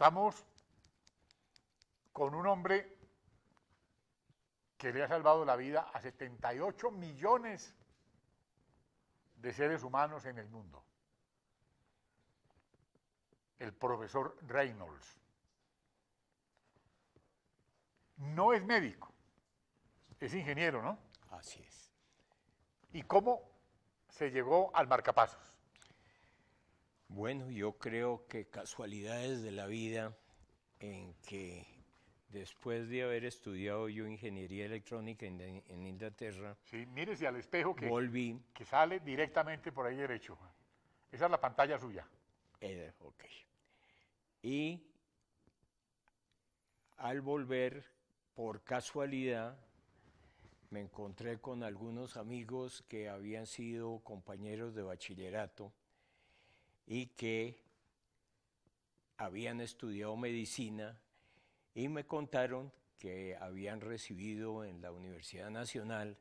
Estamos con un hombre que le ha salvado la vida a 78 millones de seres humanos en el mundo, el profesor Reynolds. No es médico, es ingeniero, ¿no? Así es. ¿Y cómo se llegó al marcapasos? Bueno, yo creo que casualidades de la vida en que después de haber estudiado yo ingeniería electrónica en, Inglaterra. Sí, mírese al espejo que, volví, que sale directamente por ahí derecho. Esa es la pantalla suya. Eh, ok. Y al volver, por casualidad, me encontré con algunos amigos que habían sido compañeros de bachillerato y que habían estudiado medicina y me contaron que habían recibido en la Universidad Nacional,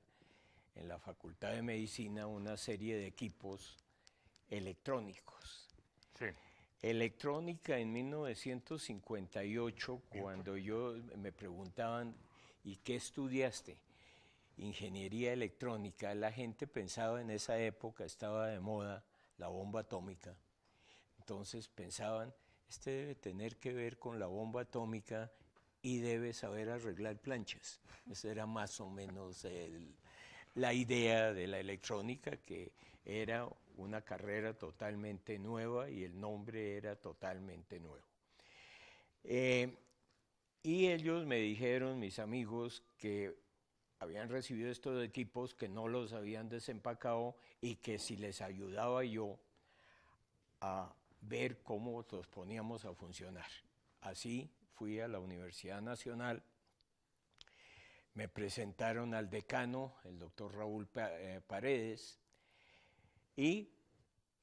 en la Facultad de Medicina, una serie de equipos electrónicos. Electrónica en 1958, pues. cuando yo me preguntaban, ¿y qué estudiaste? Ingeniería electrónica. La gente pensaba en esa época, estaba de moda la bomba atómica. Entonces pensaban, este debe tener que ver con la bomba atómica y debe saber arreglar planchas. Esa era más o menos la idea de la electrónica, que era una carrera totalmente nueva y el nombre era totalmente nuevo. Eh, y ellos me dijeron, mis amigos, que habían recibido estos equipos, que no los habían desempacado y que si les ayudaba yo a ver cómo los poníamos a funcionar. Así fui a la Universidad Nacional, me presentaron al decano, el doctor Raúl eh, Paredes, y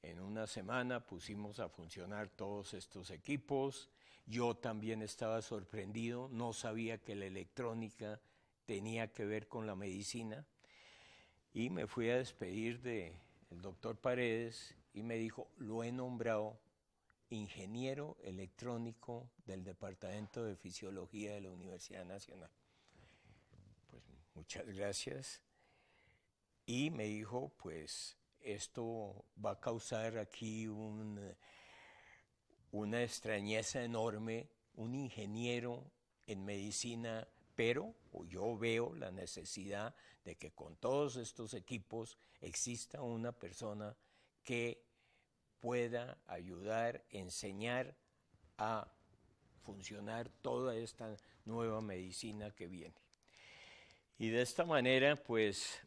en una semana pusimos a funcionar todos estos equipos. Yo también estaba sorprendido, no sabía que la electrónica tenía que ver con la medicina. Y me fui a despedir del doctor Paredes y me dijo, lo he nombrado ingeniero electrónico del Departamento de Fisiología de la Universidad Nacional. Pues muchas gracias. Y me dijo, pues esto va a causar aquí un, una extrañeza enorme, un ingeniero en medicina, pero yo veo la necesidad de que con todos estos equipos exista una persona que pueda ayudar, enseñar a funcionar toda esta nueva medicina que viene. Y de esta manera, pues,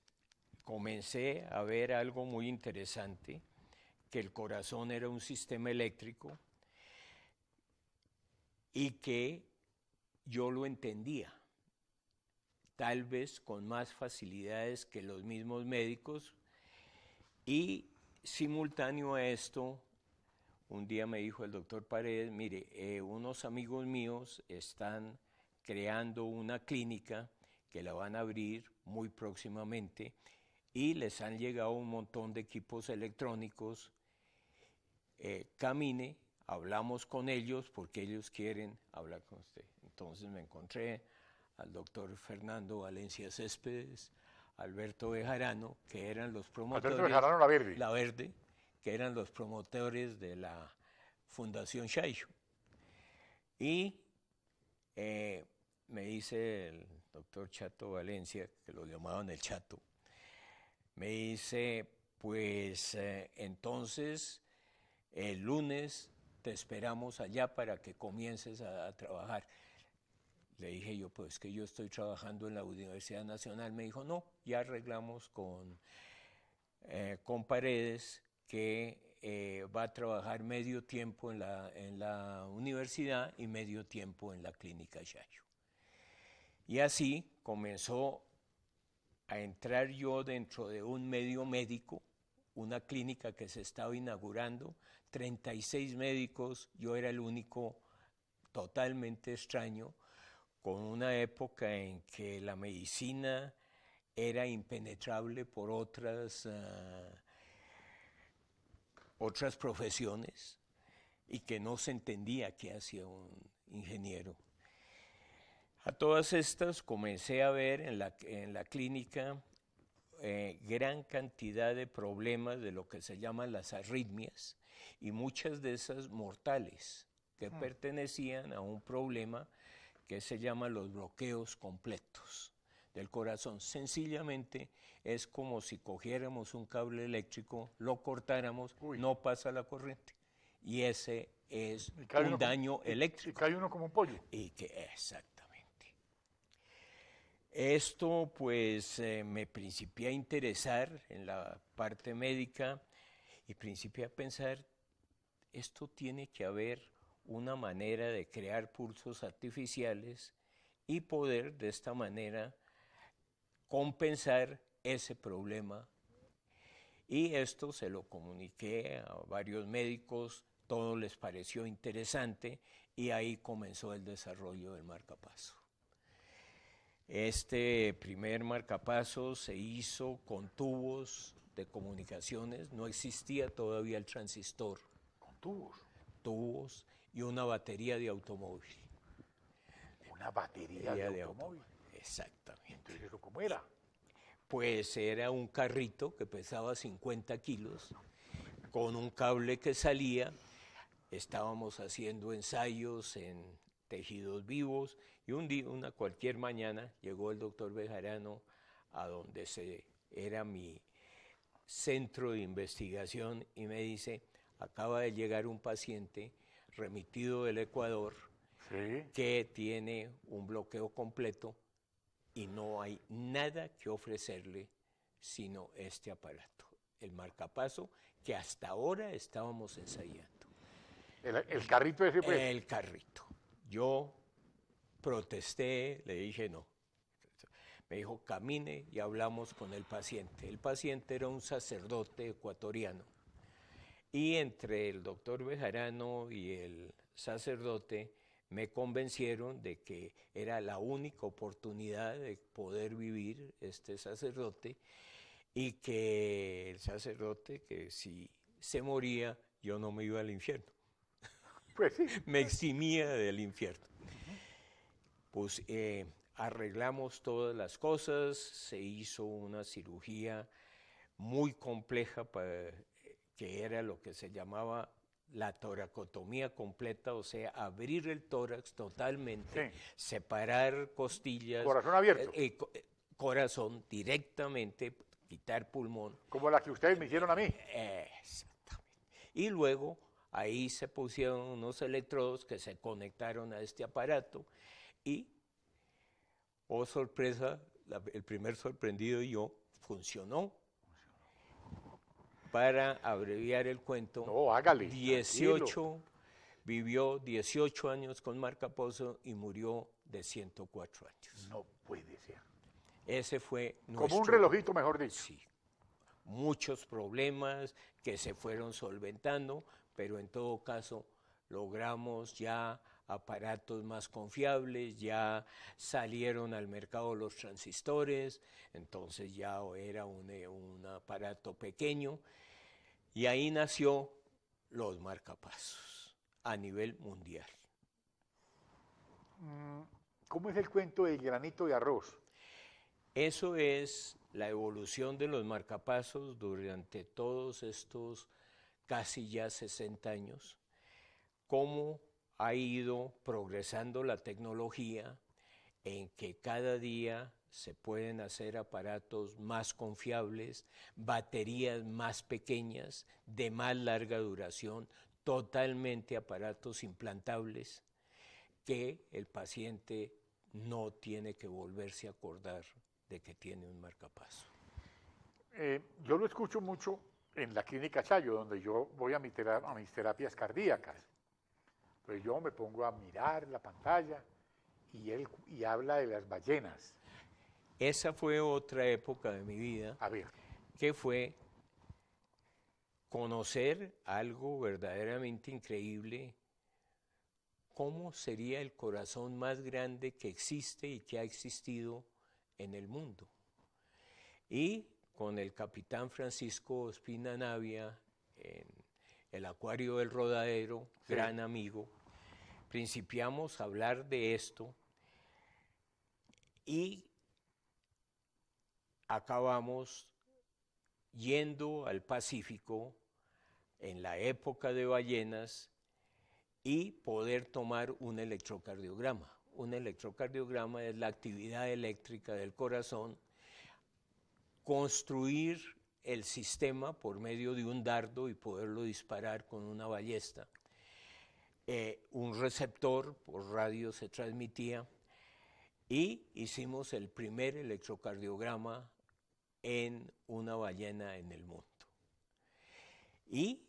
comencé a ver algo muy interesante, que el corazón era un sistema eléctrico y que yo lo entendía, tal vez con más facilidades que los mismos médicos, y simultáneo a esto, un día me dijo el doctor Paredes, mire, eh, unos amigos míos están creando una clínica que la van a abrir muy próximamente y les han llegado un montón de equipos electrónicos. Eh, camine, hablamos con ellos porque ellos quieren hablar con usted. Entonces me encontré al doctor Fernando Valencia Céspedes, Alberto Bejarano, que eran los promotores. Alberto la Verde. que eran los promotores de la Fundación Shaicho. Y eh, me dice el doctor Chato Valencia, que lo llamaban el Chato, me dice, pues eh, entonces el lunes te esperamos allá para que comiences a trabajar. Le dije yo, pues que yo estoy trabajando en la Universidad Nacional. Me dijo, no, ya arreglamos con, eh, con Paredes que eh, va a trabajar medio tiempo en la, en la universidad y medio tiempo en la clínica Yayo. Y así comenzó a entrar yo dentro de un medio médico, una clínica que se estaba inaugurando, 36 médicos, yo era el único totalmente extraño, con una época en que la medicina era impenetrable por otras, eh, otras profesiones y que no se entendía qué hacía un ingeniero. A todas estas comencé a ver en la, en la clínica eh, gran cantidad de problemas de lo que se llaman las arritmias y muchas de esas mortales que ah. pertenecían a un problema que se llama los bloqueos completos del corazón. Sencillamente es como si cogiéramos un cable eléctrico, lo cortáramos, no pasa la corriente. Y ese es un daño eléctrico. Y, cae uno como un pollo. que, exactamente. Esto pues eh, me principié a interesar en la parte médica y principié a pensar, esto tiene que haber una manera de crear pulsos artificiales y poder de esta manera compensar ese problema. Y esto se lo comuniqué a varios médicos, todo les pareció interesante y ahí comenzó el desarrollo del marcapaso. Este primer marcapaso se hizo con tubos de comunicaciones, no existía todavía el transistor. ¿Con tubos? Tubos y una batería de automóvil. Una batería, de, automóvil. Exactamente. Entonces, cómo era? Pues era un carrito que pesaba 50 kilos, con un cable que salía. Estábamos haciendo ensayos en tejidos vivos y un día, una cualquier mañana, llegó el doctor Bejarano a donde se, era mi centro de investigación y me dice, acaba de llegar un paciente remitido del Ecuador, que tiene un bloqueo completo y no hay nada que ofrecerle sino este aparato, el marcapaso que hasta ahora estábamos ensayando. ¿El, carrito ese? Pues? El carrito. Yo protesté, le dije no. Me dijo, camine y hablamos con el paciente. El paciente era un sacerdote ecuatoriano y entre el doctor Bejarano y el sacerdote me convencieron de que era la única oportunidad de poder vivir este sacerdote y que el sacerdote, que si se moría, yo no me iba al infierno. Pues me eximía del infierno. Pues eh, arreglamos todas las cosas, se hizo una cirugía muy compleja para que era lo que se llamaba la toracotomía completa, o sea, abrir el tórax totalmente, separar costillas. Corazón abierto. Eh, eh, eh, corazón directamente, quitar pulmón. Como la que ustedes me hicieron a mí. Exactamente. Y luego ahí se pusieron unos electrodos que se conectaron a este aparato y, oh sorpresa, el primer sorprendido yo, funcionó para abreviar el cuento, 18, vivió 18 años con Pozo y murió de 104 años. No puede ser. Ese fue nuestro... Como un relojito, mejor dicho. Sí. Muchos problemas que se fueron solventando, pero en todo caso logramos ya aparatos más confiables, ya salieron al mercado los transistores, entonces ya era un, eh, aparato pequeño y ahí nació los marcapasos a nivel mundial. Mm, ¿Cómo es el cuento del granito de arroz? Eso es la evolución de los marcapasos durante todos estos casi ya 60 años, cómo ha ido progresando la tecnología en que cada día se pueden hacer aparatos más confiables, baterías más pequeñas, de más larga duración, totalmente aparatos implantables que el paciente no tiene que volverse a acordar de que tiene un marcapaso. Eh, yo lo escucho mucho en la clínica Chayo, donde yo voy a mis terapias cardíacas. Pues yo me pongo a mirar la pantalla y él habla de las ballenas. Esa fue otra época de mi vida. Que fue conocer algo verdaderamente increíble, cómo sería el corazón más grande que existe y que ha existido en el mundo. Y con el capitán Francisco Ospina Navia en el Acuario del Rodadero, gran amigo, principiamos a hablar de esto y acabamos yendo al Pacífico en la época de ballenas y poder tomar un electrocardiograma. Un electrocardiograma es la actividad eléctrica del corazón, construir el sistema por medio de un dardo y poderlo disparar con una ballesta. Eh, un receptor, por radio se transmitía, y hicimos el primer electrocardiograma en una ballena en el mundo. Y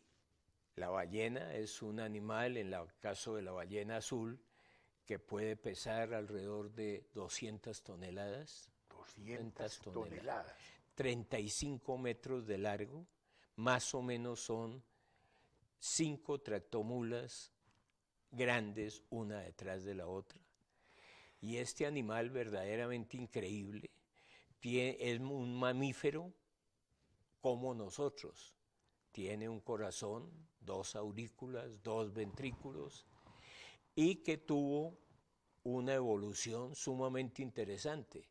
la ballena es un animal, en el caso de la ballena azul, que puede pesar alrededor de 200 toneladas. 200 toneladas. 35 metros de largo, más o menos son 5 tractomulas grandes una detrás de la otra. Y este animal verdaderamente increíble tiene, es un mamífero como nosotros. Tiene un corazón, dos aurículas, dos ventrículos y que tuvo una evolución sumamente interesante.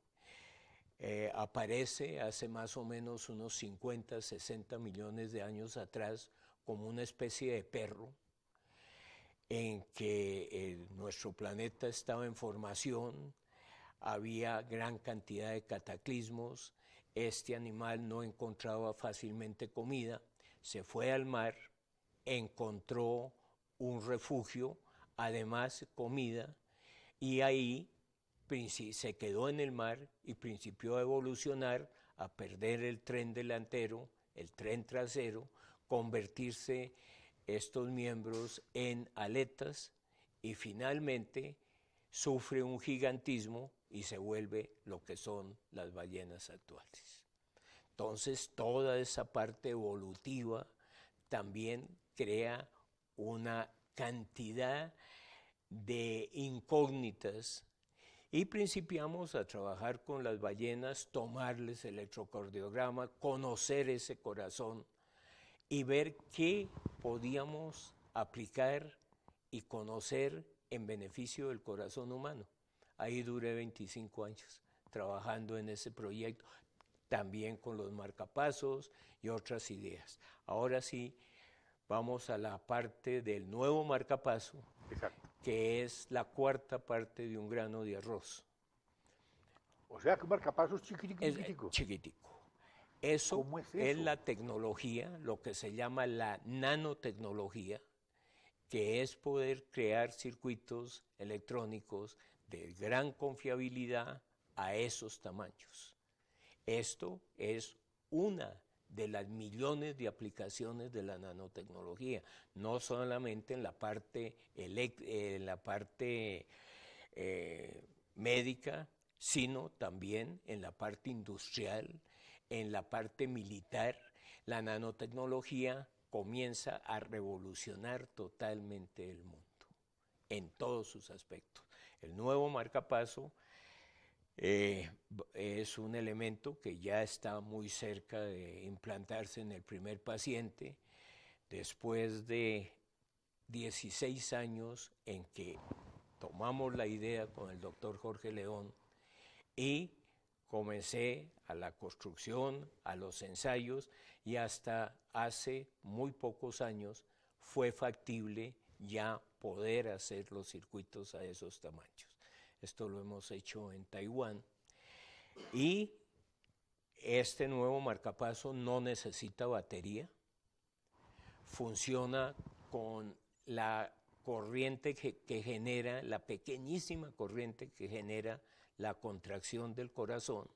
Eh, aparece hace más o menos unos 50, 60 millones de años atrás como una especie de perro en que eh, nuestro planeta estaba en formación, había gran cantidad de cataclismos, este animal no encontraba fácilmente comida, se fue al mar, encontró un refugio, además comida, y ahí se quedó en el mar y principió a evolucionar, a perder el tren delantero, el tren trasero, convertirse en estos miembros en aletas y finalmente sufre un gigantismo y se vuelve lo que son las ballenas actuales. Entonces toda esa parte evolutiva también crea una cantidad de incógnitas y principiamos a trabajar con las ballenas, tomarles electrocardiograma, conocer ese corazón y ver qué podíamos aplicar y conocer en beneficio del corazón humano. Ahí duré 25 años trabajando en ese proyecto, también con los marcapasos y otras ideas. Ahora sí, vamos a la parte del nuevo marcapaso, Exacto. que es la cuarta parte de un grano de arroz. O sea que un marcapaso es chiquitico. chiquitico. Eso es, la tecnología, lo que se llama la nanotecnología, que es poder crear circuitos electrónicos de gran confiabilidad a esos tamaños. Esto es una de las millones de aplicaciones de la nanotecnología, no solamente en la parte, eh, eh, médica, sino también en la parte industrial, en la parte militar, la nanotecnología comienza a revolucionar totalmente el mundo, en todos sus aspectos. El nuevo marcapaso eh, es un elemento que ya está muy cerca de implantarse en el primer paciente, después de 16 años en que tomamos la idea con el doctor Jorge León y comencé a la construcción, a los ensayos y hasta hace muy pocos años fue factible ya poder hacer los circuitos a esos tamaños. Esto lo hemos hecho en Taiwán y este nuevo marcapaso no necesita batería, funciona con la corriente que, genera, la pequeñísima corriente que genera la contracción del corazón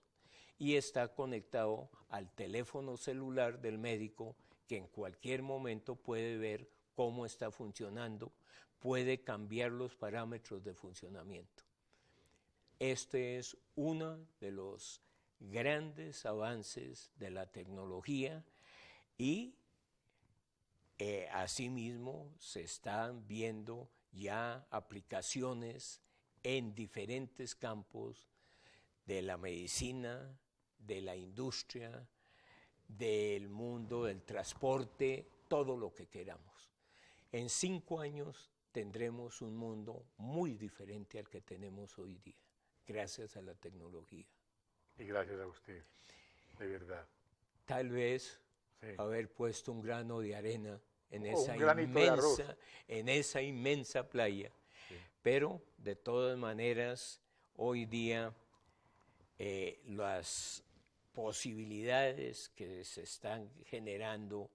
y está conectado al teléfono celular del médico que en cualquier momento puede ver cómo está funcionando, puede cambiar los parámetros de funcionamiento. Este es uno de los grandes avances de la tecnología y eh, asimismo, se están viendo ya aplicaciones en diferentes campos de la medicina, de la industria, del mundo del transporte, todo lo que queramos. En cinco años tendremos un mundo muy diferente al que tenemos hoy día, gracias a la tecnología. Y gracias a usted, de verdad. Tal vez haber puesto un grano de arena en, oh, esa, inmensa, en esa inmensa playa. Pero de todas maneras, hoy día eh, las posibilidades que se están generando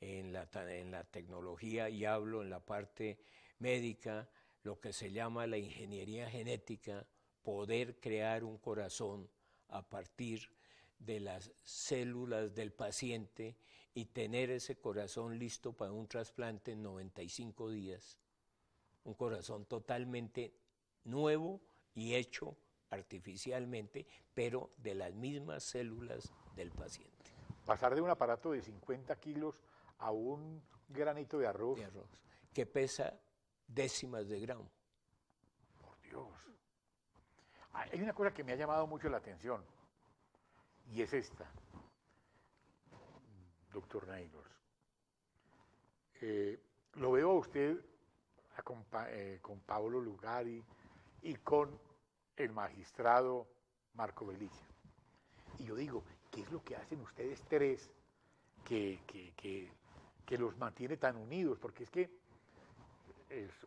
en la, en la tecnología, y hablo en la parte médica, lo que se llama la ingeniería genética, poder crear un corazón a partir de, de las células del paciente y tener ese corazón listo para un trasplante en 95 días. Un corazón totalmente nuevo y hecho artificialmente, pero de las mismas células del paciente. Pasar de un aparato de 50 kilos a un granito de arroz. arroz, que pesa décimas de gramo. Por Dios. Hay una cosa que me ha llamado mucho la atención y es esta, doctor Nailors. Eh, lo veo a usted eh, con, paolo Pablo Lugari y con el magistrado Marco Velilla. Y yo digo, ¿qué es lo que hacen ustedes tres que, los mantiene tan unidos? Porque es que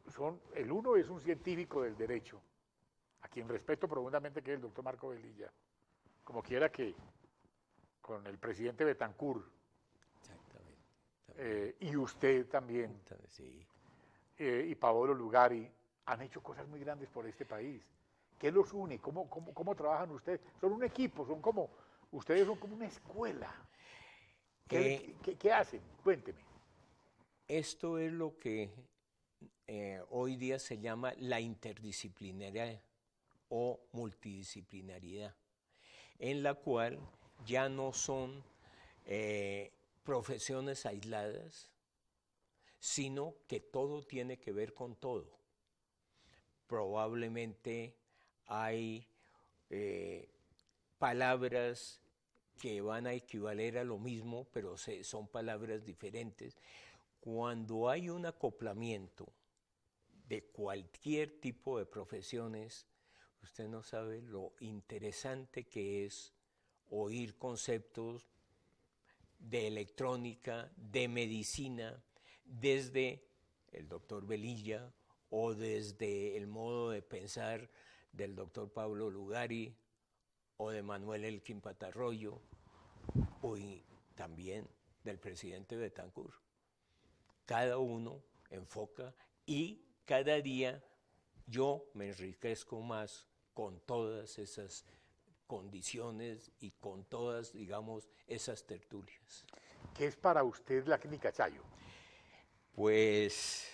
son, el uno es un científico del derecho, a quien respeto profundamente, que es el doctor Marco Velilla como quiera que con el presidente Betancourt. Exactamente. Eh, y usted también. sí. Eh, y Paolo Lugari han hecho cosas muy grandes por este país. ¿Qué los une? ¿Cómo, cómo, trabajan ustedes? Son un equipo, son como, ustedes son como una escuela. ¿Qué, eh, hacen? Cuénteme. Esto es lo que hoy día se llama la interdisciplinaria o multidisciplinaridad en la cual ya no son eh, profesiones aisladas, sino que todo tiene que ver con todo. Probablemente hay eh, palabras que van a equivaler a lo mismo, pero son palabras diferentes. Cuando hay un acoplamiento de cualquier tipo de profesiones, Usted no sabe lo interesante que es oír conceptos de electrónica, de medicina, desde el doctor Belilla o desde el modo de pensar del doctor Pablo Lugari o de Manuel Elkin Patarroyo o también del presidente Betancourt. Cada uno enfoca y cada día yo me enriquezco más con todas esas condiciones y con todas, digamos, esas tertulias. ¿Qué es para usted la clínica Chayo? Pues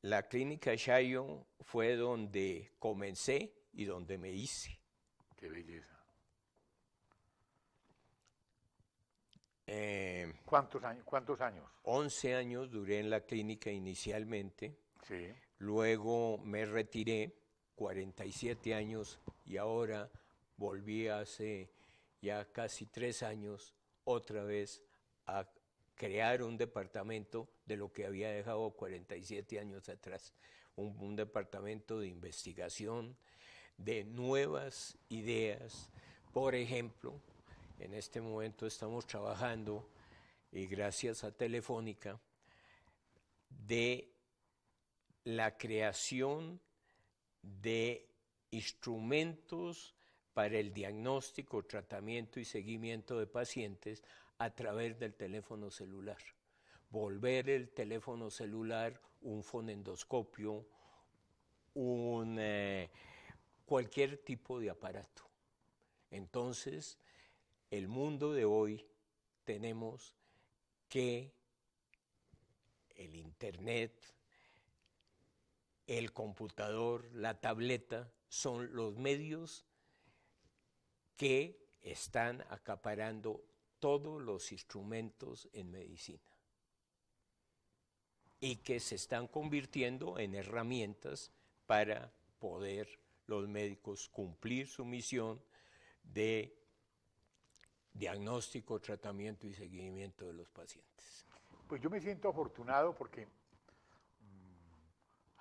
la clínica Chayo fue donde comencé y donde me hice. Qué belleza. Eh, ¿Cuántos, años, ¿Cuántos años? 11 años duré en la clínica inicialmente. Sí. Luego me retiré 47 años y ahora volví hace ya casi tres años otra vez a crear un departamento de lo que había dejado 47 años atrás, un, departamento de investigación, de nuevas ideas. Por ejemplo, en este momento estamos trabajando, y gracias a Telefónica, de la creación de instrumentos para el diagnóstico, tratamiento y seguimiento de pacientes a través del teléfono celular. Volver el teléfono celular, un fonendoscopio, un, eh, cualquier tipo de aparato. Entonces, el mundo de hoy tenemos que el Internet, el computador, la tableta, son los medios que están acaparando todos los instrumentos en medicina y que se están convirtiendo en herramientas para poder los médicos cumplir su misión de diagnóstico, tratamiento y seguimiento de los pacientes. Pues yo me siento afortunado porque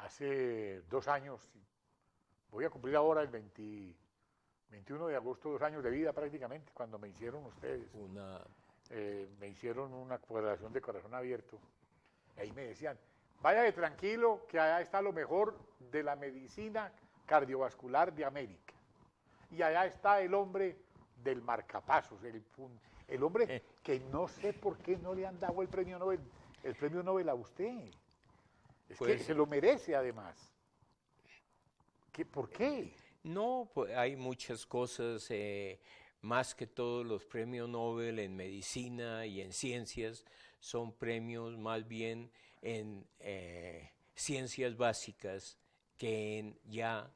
hace dos años, voy a cumplir ahora el 21 de agosto, dos años de vida prácticamente, cuando me hicieron ustedes. Una... Eh, me hicieron una cuadración de corazón abierto. Ahí me decían, vaya de tranquilo, que allá está lo mejor de la medicina cardiovascular de América. Y allá está el hombre del marcapasos, el, el hombre que no sé por qué no le han dado el premio Nobel, el premio Nobel a usted se lo merece además. ¿Por qué? No, pues hay muchas cosas, eh, más que todos los premios Nobel en medicina y en ciencias son premios más bien en eh, ciencias básicas que en ya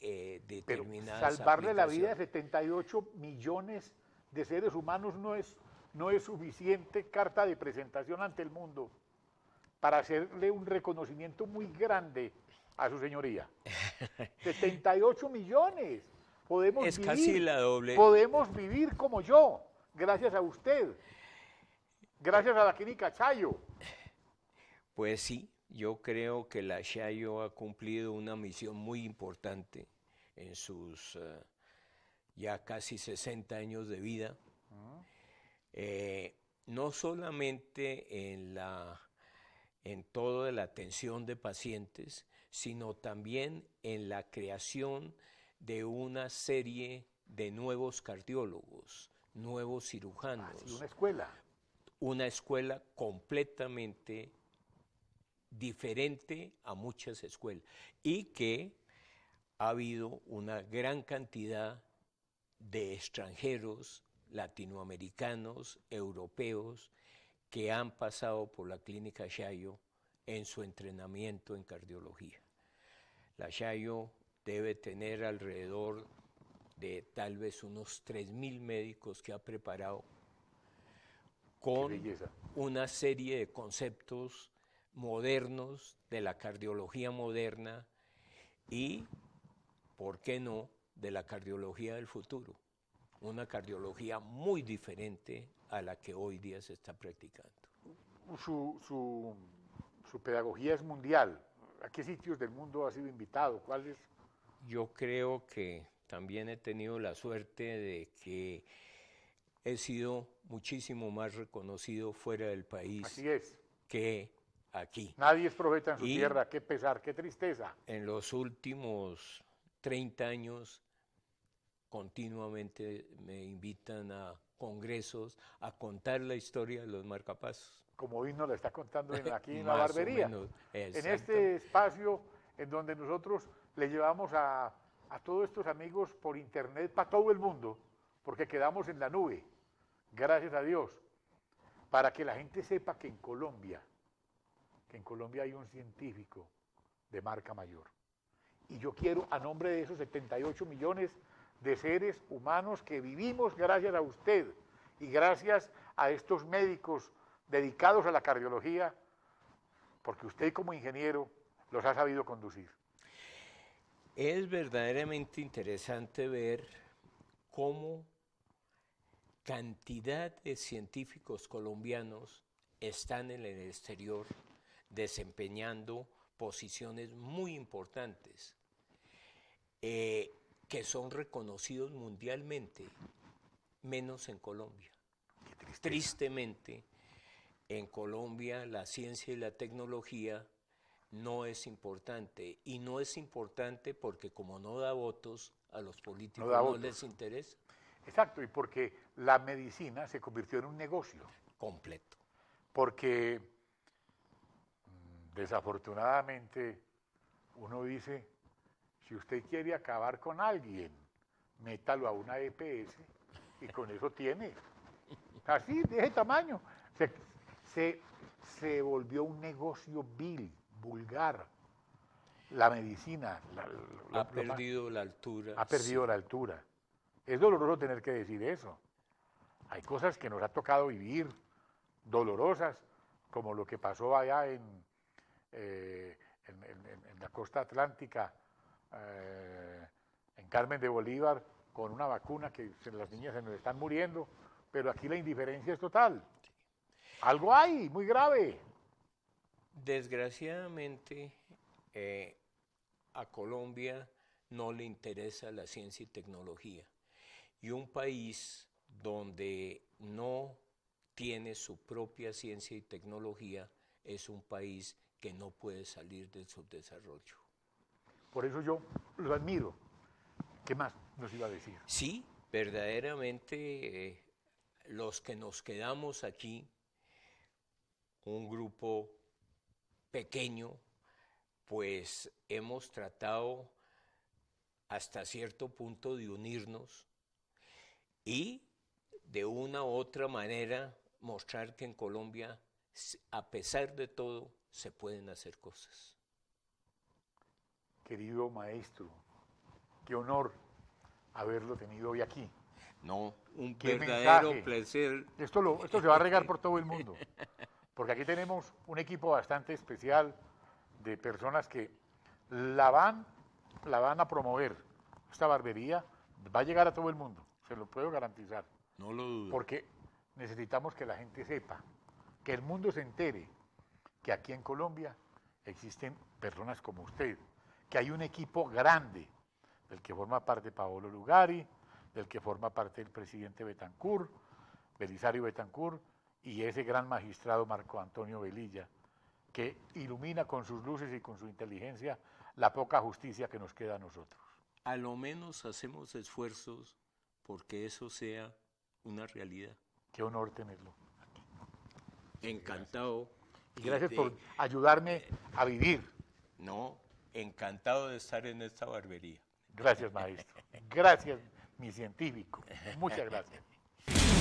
eh, determinadas. Pero salvarle la vida a 78 millones de seres humanos no es, no es suficiente carta de presentación ante el mundo para hacerle un reconocimiento muy grande a su señoría. 78 millones. Podemos vivir, casi la doble. Podemos vivir como yo, gracias a usted, gracias a la clínica Chayo. Pues sí, yo creo que la Chayo ha cumplido una misión muy importante en sus eh, ya casi 60 años de vida. Eh, no solamente en la en todo la atención de pacientes, sino también en la creación de una serie de nuevos cardiólogos, nuevos cirujanos. Ah, una escuela. Una escuela completamente diferente a muchas escuelas y que ha habido una gran cantidad de extranjeros, latinoamericanos, europeos, que han pasado por la clínica Shayo en su entrenamiento en cardiología. La Shayo debe tener alrededor de tal vez unos 3.000 médicos que ha preparado con una serie de conceptos modernos de la cardiología moderna y, ¿por qué no?, de la cardiología del futuro. Una cardiología muy diferente a la que hoy día se está practicando. Su, pedagogía es mundial. ¿A qué sitios del mundo ha sido invitado? ¿Cuáles? Yo creo que también he tenido la suerte de que he sido muchísimo más reconocido fuera del país Así es. que aquí. Nadie es profeta en su tierra, qué pesar, qué tristeza. En los últimos 30 años continuamente me invitan a congresos, a contar la historia de los marcapasos. Como hoy nos la está contando aquí en la barbería. en este espacio en donde nosotros le llevamos a, a todos estos amigos por internet para todo el mundo, porque quedamos en la nube, gracias a Dios, para que la gente sepa que en Colombia, que en Colombia hay un científico de marca mayor. Y yo quiero, a nombre de esos 78 millones de seres humanos que vivimos gracias a usted y gracias a estos médicos dedicados a la cardiología, porque usted como ingeniero los ha sabido conducir. Es verdaderamente interesante ver cómo cantidad de científicos colombianos están en el exterior desempeñando posiciones muy importantes. Eh, que son reconocidos mundialmente, menos en Colombia. Tristemente, en Colombia la ciencia y la tecnología no es importante. Y no es importante porque como no da votos, a los políticos no, les interesa. Exacto, y porque la medicina se convirtió en un negocio. Completo. Porque mm, desafortunadamente uno dice, si usted quiere acabar con alguien, métalo a una EPS y con eso tiene. Así, de ese tamaño. Se, volvió un negocio vil, vulgar. La medicina. ha perdido la altura. Ha perdido la altura. Es doloroso tener que decir eso. Hay cosas que nos ha tocado vivir, dolorosas, como lo que pasó allá en eh, la costa atlántica eh, en Carmen de Bolívar con una vacuna que las niñas se nos están muriendo, pero aquí la indiferencia es total. Algo hay, muy grave. Desgraciadamente, eh, a Colombia no le interesa la ciencia y tecnología. Y un país donde no tiene su propia ciencia y tecnología es un país que no puede salir del subdesarrollo. Por eso yo lo admiro. ¿Qué más nos iba a decir? Sí, verdaderamente eh, los que nos quedamos aquí, un grupo pequeño, pues hemos tratado hasta cierto punto de unirnos y de una u otra manera mostrar que en Colombia, a pesar de todo, se pueden hacer cosas. Querido maestro, qué honor haberlo tenido hoy aquí. No, un verdadero placer. Esto, esto se va a regar por todo el mundo, porque aquí tenemos un equipo bastante especial de personas que la van, la van a promover. Esta barbería va a llegar a todo el mundo, se lo puedo garantizar. No lo dudo. Porque necesitamos que la gente sepa, que el mundo se entere que aquí en Colombia existen personas como usted, que hay un equipo grande, del que forma parte Paolo Lugari, del que forma parte el presidente Betancur, Belisario Betancur, y ese gran magistrado Marco Antonio Velilla, que ilumina con sus luces y con su inteligencia la poca justicia que nos queda a nosotros. A lo menos hacemos esfuerzos porque eso sea una realidad. Qué honor tenerlo Encantado. Y gracias por ayudarme a vivir. No, encantado de estar en esta barbería. Gracias, maestro. Gracias, mi científico. Muchas gracias.